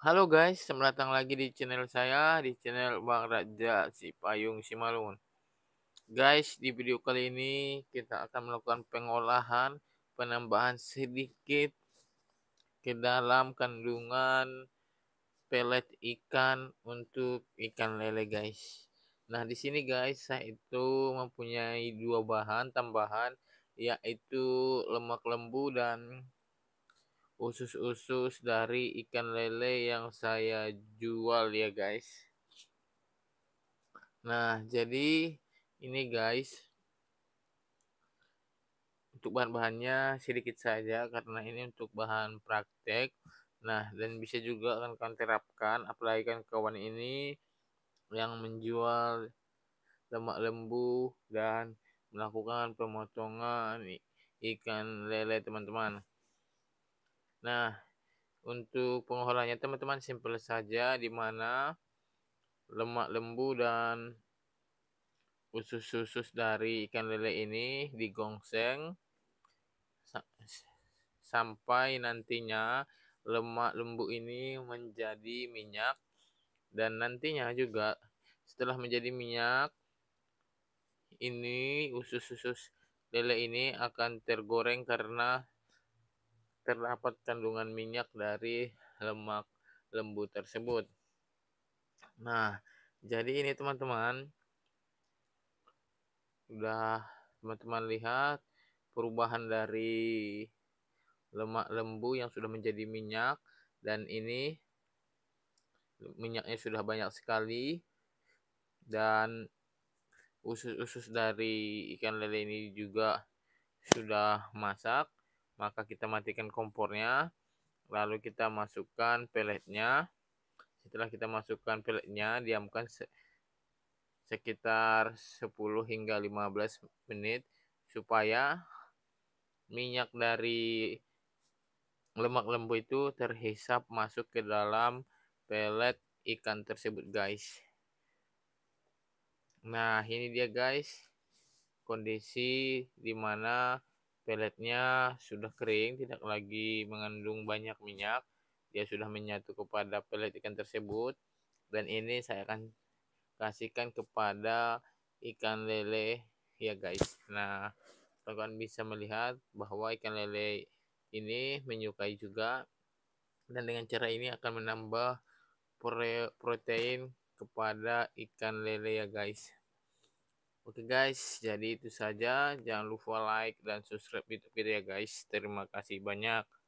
Halo guys, selamat datang lagi di channel saya, di channel Bang Raja Si Payung Simalungun. Guys, di video kali ini kita akan melakukan pengolahan penambahan sedikit ke dalam kandungan pelet ikan untuk ikan lele guys. Nah, di sini guys, saya itu mempunyai dua bahan tambahan yaitu lemak lembu dan usus-usus dari ikan lele yang saya jual ya guys. Nah, jadi ini guys untuk bahan-bahannya sedikit saja karena ini untuk bahan praktek. Nah, dan bisa juga akan kalian terapkan apalagi kan kawan ini yang menjual lemak lembu dan melakukan pemotongan ikan lele teman-teman. Nah, untuk pengolahannya teman-teman simple saja di mana lemak lembu dan usus-usus dari ikan lele ini digongseng sampai nantinya lemak lembu ini menjadi minyak dan nantinya juga setelah menjadi minyak ini usus-usus lele ini akan tergoreng karena terdapat kandungan minyak dari lemak lembu tersebut. Nah, jadi ini teman-teman sudah teman-teman lihat perubahan dari lemak lembu yang sudah menjadi minyak dan ini minyaknya sudah banyak sekali dan usus-usus dari ikan lele ini juga sudah masak maka kita matikan kompornya lalu kita masukkan peletnya setelah kita masukkan peletnya diamkan se sekitar 10 hingga 15 menit supaya minyak dari lemak lembu itu terhisap masuk ke dalam pelet ikan tersebut guys nah ini dia guys kondisi dimana Peletnya sudah kering, tidak lagi mengandung banyak minyak. Dia sudah menyatu kepada pelet ikan tersebut. Dan ini saya akan kasihkan kepada ikan lele ya guys. Nah, kalian bisa melihat bahwa ikan lele ini menyukai juga. Dan dengan cara ini akan menambah protein kepada ikan lele ya guys. Oke guys, jadi itu saja. Jangan lupa like dan subscribe YouTube kita ya guys. Terima kasih banyak.